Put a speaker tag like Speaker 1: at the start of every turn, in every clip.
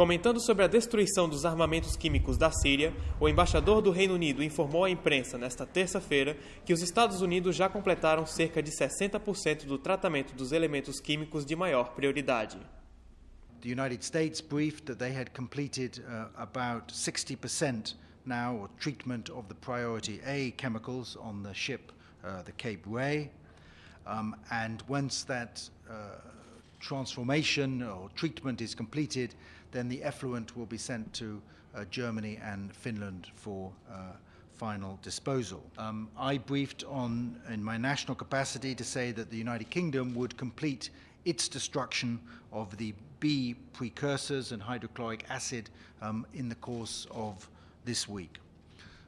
Speaker 1: Comentando sobre a destruição dos armamentos químicos da Síria, o embaixador do Reino Unido informou à imprensa nesta terça-feira que os Estados Unidos já completaram cerca de 60% do tratamento dos elementos químicos de maior prioridade.
Speaker 2: The United States briefed that they had completed uh, about 60% now or treatment of the priority A chemicals on the ship, uh, the Cape Ray, um, and once that uh, transformation or treatment is completed, then the effluent will be sent to uh, Germany and Finland for uh, final disposal. Um, I briefed on, in my national capacity, to say that the United Kingdom would complete its destruction of the B precursors and hydrochloric acid um, in the course of this week.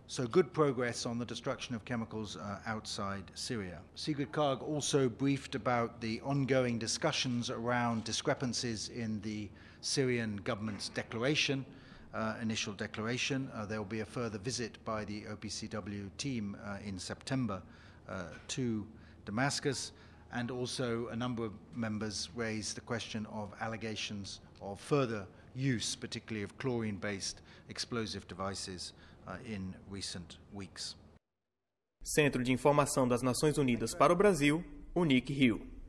Speaker 2: So good progress on the destruction of chemicals uh, outside Syria. Sigurd Karg also briefed about the ongoing discussions around discrepancies in the Syrian government's declaration, uh, initial declaration. Uh, there will be a further visit by the OPCW team uh, in September uh, to Damascus. And also a number of members raised the question of allegations of further use, particularly of chlorine-based explosive devices Uh, in recent weeks.
Speaker 1: Centro de Informação das Nações Unidas para o Brasil, UNIC Rio.